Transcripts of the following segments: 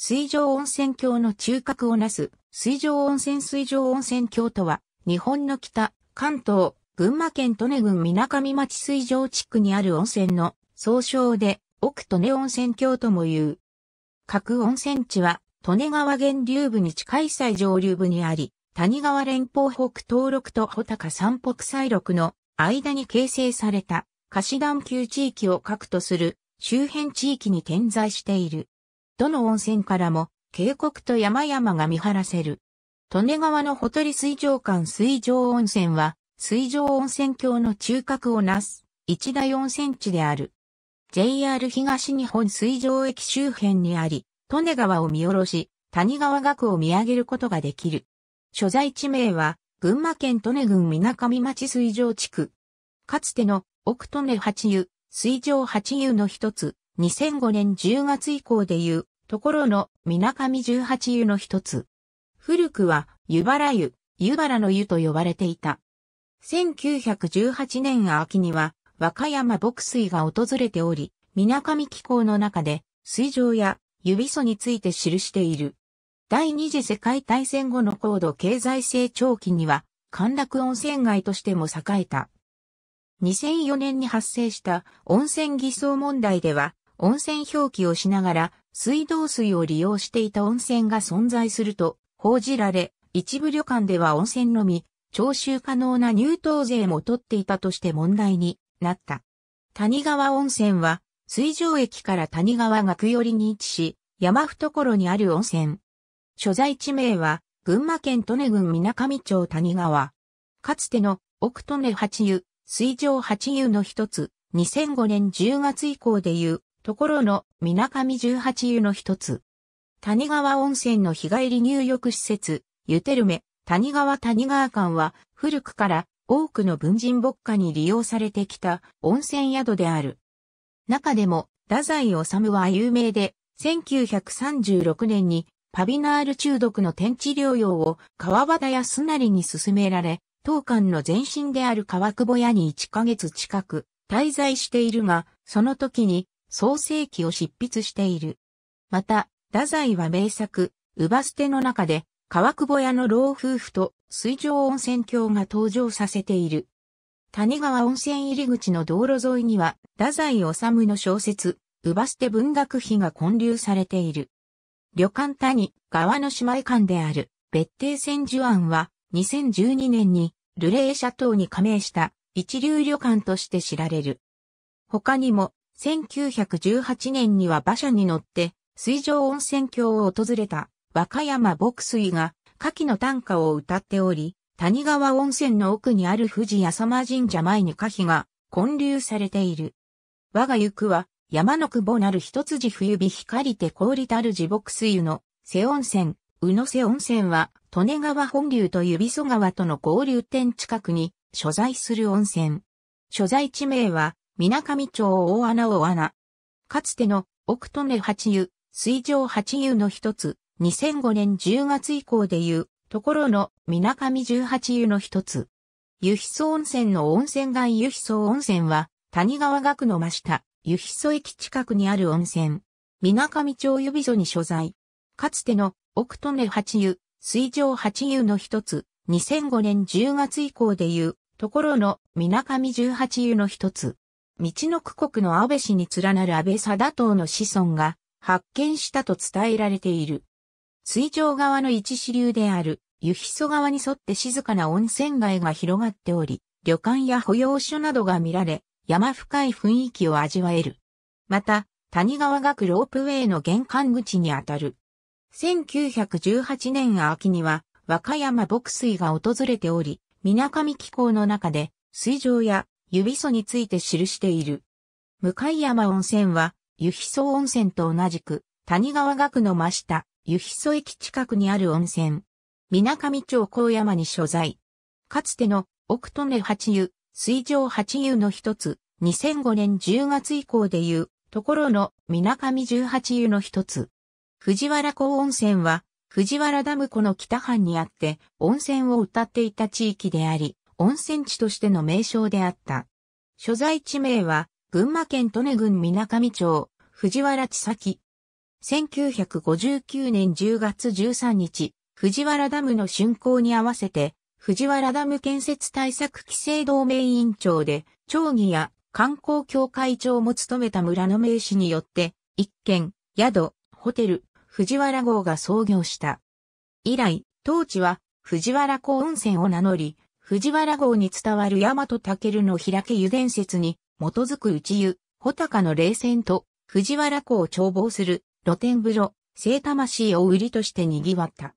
水上温泉郷の中核をなす、水上温泉水上温泉郷とは、日本の北、関東、群馬県利根郡水上町水上地区にある温泉の総称で、奥利根温泉郷とも言う。各温泉地は、利根川源流部に近い最上流部にあり、谷川連邦北東六と穂高山北西六の間に形成された、貸し段級地域を核とする周辺地域に点在している。どの温泉からも、渓谷と山々が見晴らせる。利根川のほとり水上館水上温泉は、水上温泉郷の中核をなす、一大温泉地である。JR 東日本水上駅周辺にあり、利根川を見下ろし、谷川学を見上げることができる。所在地名は、群馬県利根郡水上町水上地区。かつての奥利根八湯、水上八湯の一つ、2005年10月以降でいう、ところの、水上十八湯の一つ。古くは、湯原湯、湯原の湯と呼ばれていた。1918年秋には、和歌山牧水が訪れており、水上気候の中で、水上や指素について記している。第二次世界大戦後の高度経済成長期には、陥落温泉街としても栄えた。2004年に発生した温泉偽装問題では、温泉表記をしながら水道水を利用していた温泉が存在すると報じられ、一部旅館では温泉のみ、徴収可能な入湯税も取っていたとして問題になった。谷川温泉は、水上駅から谷川学寄りに位置し、山懐にある温泉。所在地名は、群馬県利根郡水上町谷川。かつての奥利根八湯、水上八湯の一つ、2005年10月以降でいうところの水上十八湯の一つ。谷川温泉の日帰り入浴施設、ゆテルメ、谷川谷川間は古くから多くの文人牧歌に利用されてきた温泉宿である。中でも、太宰治は有名で、1936年にパビナール中毒の天地療養を川端康成に勧められ、当館の前身である川久保屋に1ヶ月近く滞在しているが、その時に創世記を執筆している。また、太宰は名作、ウバステの中で、川久保屋の老夫婦と水上温泉郷が登場させている。谷川温泉入り口の道路沿いには、太宰治の小説、ウバステ文学碑が建立されている。旅館谷、川の姉妹館である、別邸千住庵は、2012年に、ルレーシャ島に加盟した、一流旅館として知られる。他にも、1918年には馬車に乗って水上温泉郷を訪れた和歌山牧水が夏季の短歌を歌っており、谷川温泉の奥にある富士浅間神社前に歌碑が混流されている。我が行くは山の久保なる一筋冬日光て氷たる地牧水の瀬温泉、宇野瀬温泉は利根川本流と指曽川との合流点近くに所在する温泉。所在地名は水上町大穴大穴。かつての奥利八湯、水上八湯の一つ、2005年10月以降でいう、ところの水上十八湯の一つ。湯ひそ温泉の温泉街湯ひそ温泉は、谷川学の真下、湯ひそ駅近くにある温泉。水上町湯比祖に所在。かつての奥利八湯、水上八湯の一つ、2005年10月以降でいう、ところの水上十八湯の一つ。道の区国の安倍氏に連なる安倍貞党の子孫が発見したと伝えられている。水上側の一支流である、湯磯川に沿って静かな温泉街が広がっており、旅館や保養所などが見られ、山深い雰囲気を味わえる。また、谷川学ロープウェイの玄関口にあたる。1918年秋には、和歌山牧水が訪れており、水上気候の中で、水上や湯比祖について記している。向山温泉は、湯比祖温泉と同じく、谷川学の真下、湯比祖駅近くにある温泉。水上町高山に所在。かつての奥利根八湯、水上八湯の一つ、2005年10月以降でいう、ところの水上十八湯の一つ。藤原港温泉は、藤原ダム湖の北半にあって、温泉を歌っていた地域であり、温泉地としての名称であった。所在地名は、群馬県利根郡水上町、藤原千崎。1959年10月13日、藤原ダムの竣工に合わせて、藤原ダム建設対策規制同盟委員長で、町議や観光協会長も務めた村の名士によって、一軒、宿、ホテル、藤原号が創業した。以来、当地は藤原港温泉を名乗り、藤原号に伝わる大和武の開け湯伝説に基づく内湯、穂高の冷泉と藤原湖を眺望する露天風呂、聖魂を売りとして賑わった。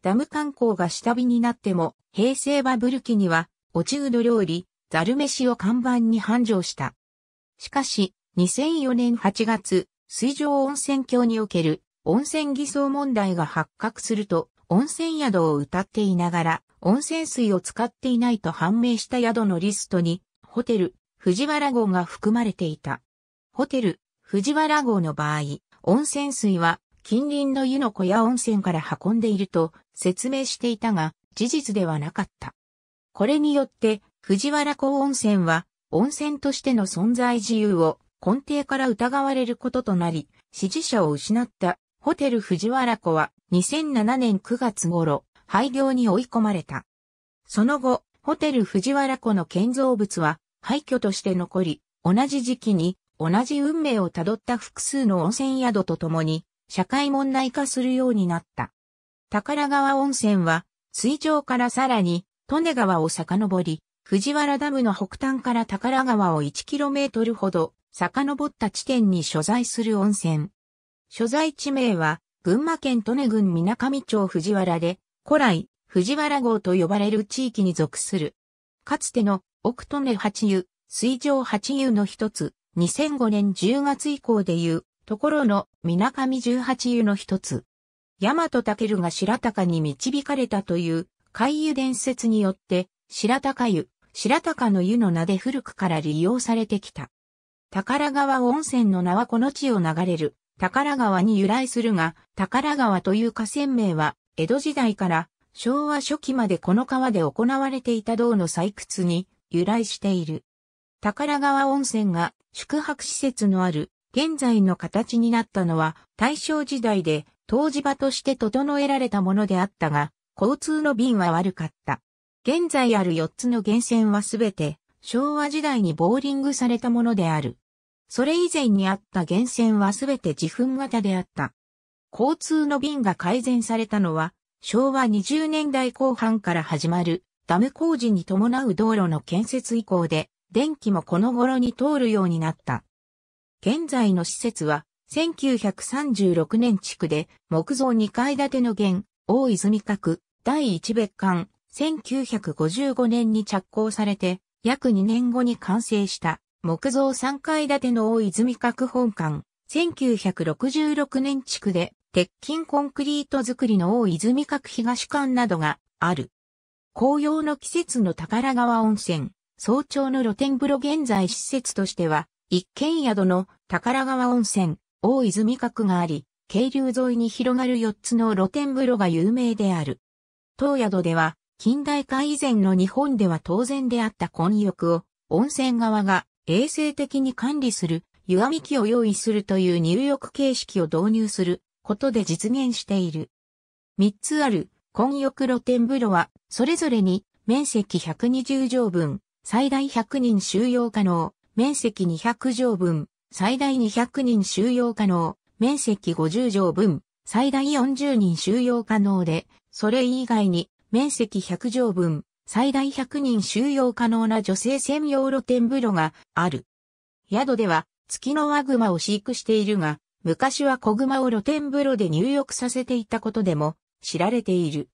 ダム観光が下火になっても、平成バブル期には、落ちうど料理、ザル飯を看板に繁盛した。しかし、2004年8月、水上温泉郷における温泉偽装問題が発覚すると、温泉宿を歌っていながら、温泉水を使っていないと判明した宿のリストに、ホテル、藤原号が含まれていた。ホテル、藤原号の場合、温泉水は近隣の湯の小屋温泉から運んでいると説明していたが、事実ではなかった。これによって、藤原湖温泉は、温泉としての存在自由を根底から疑われることとなり、支持者を失ったホテル藤原湖は2007年9月頃、廃業に追い込まれた。その後、ホテル藤原湖の建造物は廃墟として残り、同じ時期に同じ運命をたどった複数の温泉宿とともに社会問題化するようになった。宝川温泉は水上からさらに利根川を遡り、藤原ダムの北端から宝川を 1km ほど遡った地点に所在する温泉。所在地名は群馬県利根郡水上町藤原で、古来、藤原号と呼ばれる地域に属する。かつての奥利根八湯、水上八湯の一つ、2005年10月以降でいう、ところの水上十八湯の一つ。大和武が白鷹に導かれたという、海湯伝説によって、白鷹湯、白鷹の湯の名で古くから利用されてきた。宝川温泉の名はこの地を流れる、宝川に由来するが、宝川という河川名は、江戸時代から昭和初期までこの川で行われていた銅の採掘に由来している。宝川温泉が宿泊施設のある現在の形になったのは大正時代で湯治場として整えられたものであったが、交通の便は悪かった。現在ある4つの源泉はすべて昭和時代にボーリングされたものである。それ以前にあった源泉はすべて自噴型であった。交通の便が改善されたのは、昭和20年代後半から始まるダム工事に伴う道路の建設以降で、電気もこの頃に通るようになった。現在の施設は、1936年地区で木造2階建ての現、大泉閣、第一別館、1955年に着工されて、約2年後に完成した木造3階建ての大泉閣本館、1966年地区で、鉄筋コンクリート造りの大泉閣東館などがある。紅葉の季節の宝川温泉、早朝の露天風呂現在施設としては、一軒宿の宝川温泉、大泉閣があり、渓流沿いに広がる4つの露天風呂が有名である。当宿では、近代化以前の日本では当然であった混浴を、温泉側が衛生的に管理する、湯あみ機を用意するという入浴形式を導入することで実現している。3つある、混浴露天風呂は、それぞれに、面積120畳分、最大100人収容可能、面積200畳分、最大200人収容可能、面積50畳分、最大40人収容可能で、それ以外に面積100畳分、最大100人収容可能な女性専用露天風呂がある。宿では、月のワグマを飼育しているが、昔は小熊を露天風呂で入浴させていたことでも知られている。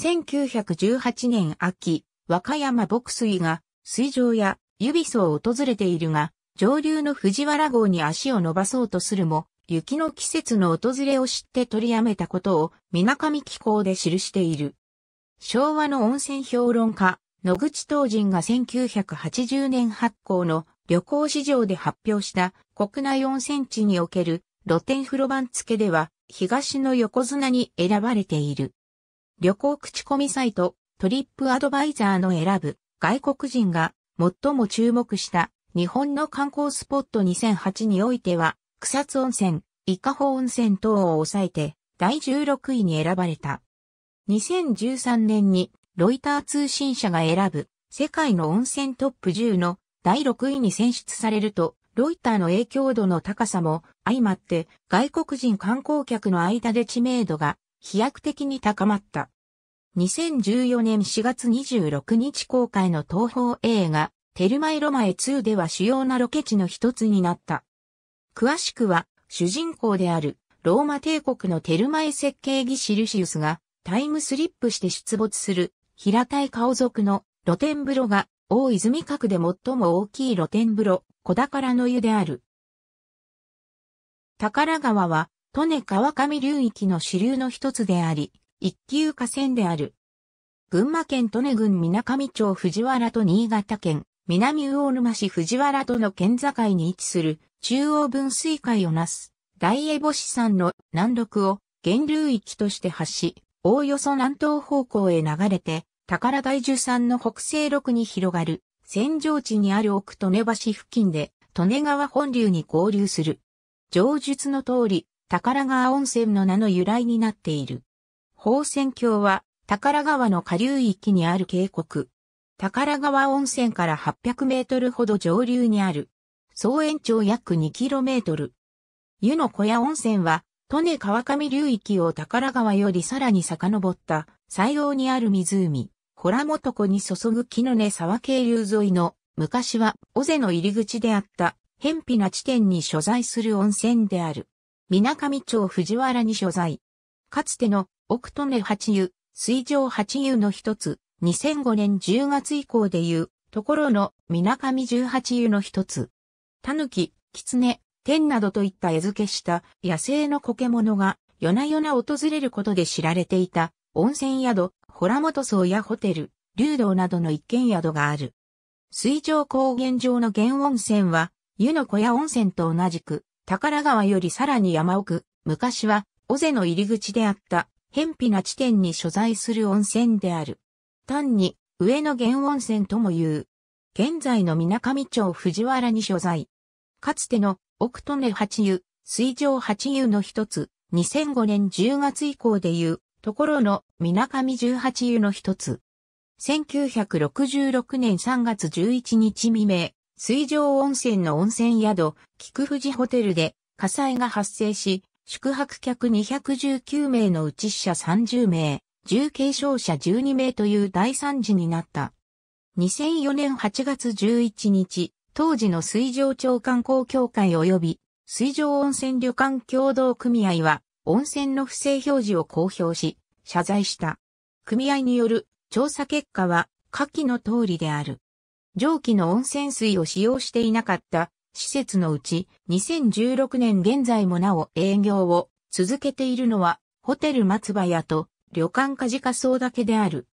1918年秋、和歌山牧水が水上や湯ビを訪れているが、上流の藤原号に足を伸ばそうとするも、雪の季節の訪れを知って取りやめたことを水上気候で記している。昭和の温泉評論家、野口東人が1980年発行の旅行市場で発表した国内温泉地における露天風呂番付では東の横綱に選ばれている。旅行口コミサイトトリップアドバイザーの選ぶ外国人が最も注目した日本の観光スポット2008においては草津温泉、伊香保温泉等を抑えて第16位に選ばれた。2013年にロイター通信社が選ぶ世界の温泉トップ10の第6位に選出されると、ロイターの影響度の高さも相まって外国人観光客の間で知名度が飛躍的に高まった。2014年4月26日公開の東方映画、テルマエロマエ2では主要なロケ地の一つになった。詳しくは、主人公であるローマ帝国のテルマエ設計技シルシウスがタイムスリップして出没する平たい顔族の露天風呂が大泉角で最も大きい露天風呂、小宝の湯である。宝川は、利根川上流域の支流の一つであり、一級河川である。群馬県利根郡水上町藤原と新潟県南魚沼市藤原との県境に位置する中央分水海をなす大江星山の南麓を源流域として発し、おおよそ南東方向へ流れて、宝大樹山の北西麓に広がる、扇状地にある奥利根橋付近で、利根川本流に合流する。上述の通り、宝川温泉の名の由来になっている。宝泉郷は、宝川の下流域にある渓谷。宝川温泉から800メートルほど上流にある。総延長約2トル。湯の小屋温泉は、利根川上流域を宝川よりさらに遡った西洋にある湖、ホラモ湖に注ぐ木の根沢渓流沿いの昔は尾瀬の入り口であった偏僻な地点に所在する温泉である。水上町藤原に所在。かつての奥利根八湯、水上八湯の一つ、2005年10月以降でいうところの水上十八湯の一つ。狸、狐、天などといった餌付けした野生の苔物が夜な夜な訪れることで知られていた温泉宿、ホラモト荘やホテル、流動などの一軒宿がある。水上高原上の原温泉は、湯の小屋温泉と同じく、宝川よりさらに山奥、昔は、尾瀬の入り口であった、偏僻な地点に所在する温泉である。単に、上野原温泉とも言う。現在の水上町藤原に所在。かつての北斗根八湯、水上八湯の一つ、2005年10月以降でいう、ところの、水上十八湯の一つ。1966年3月11日未明、水上温泉の温泉宿、菊富士ホテルで火災が発生し、宿泊客219名のうち死者30名、重軽傷者12名という大惨事になった。2004年8月11日、当時の水上町観光協会及び水上温泉旅館協同組合は温泉の不正表示を公表し、謝罪した。組合による調査結果は下記の通りである。上記の温泉水を使用していなかった施設のうち2016年現在もなお営業を続けているのはホテル松葉屋と旅館カジカ層だけである。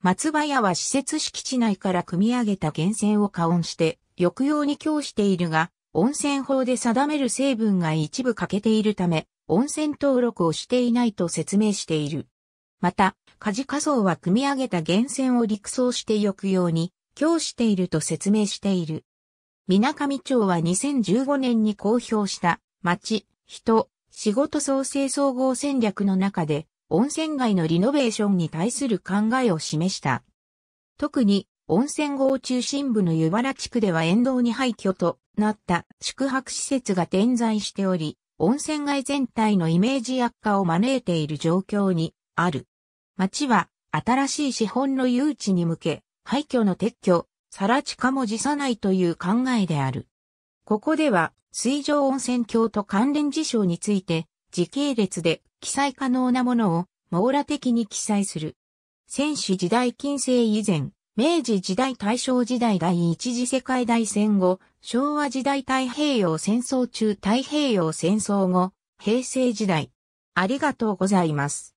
松葉屋は施設敷地内から組み上げた源泉を加温して抑用に供しているが、温泉法で定める成分が一部欠けているため、温泉登録をしていないと説明している。また、カジカ層は組み上げた源泉を陸送して抑用に供していると説明している。水上町は2015年に公表した町、人、仕事創生総合戦略の中で温泉街のリノベーションに対する考えを示した。特に温泉郷中心部の湯原地区では沿道に廃墟となった宿泊施設が点在しており、温泉街全体のイメージ悪化を招いている状況にある。町は新しい資本の誘致に向け、廃墟の撤去、更地化も辞さないという考えである。ここでは水上温泉郷と関連事象について時系列で記載可能なものを網羅的に記載する。戦士時代近世以前、明治時代大正時代第一次世界大戦後、昭和時代太平洋戦争中太平洋戦争後、平成時代。ありがとうございます。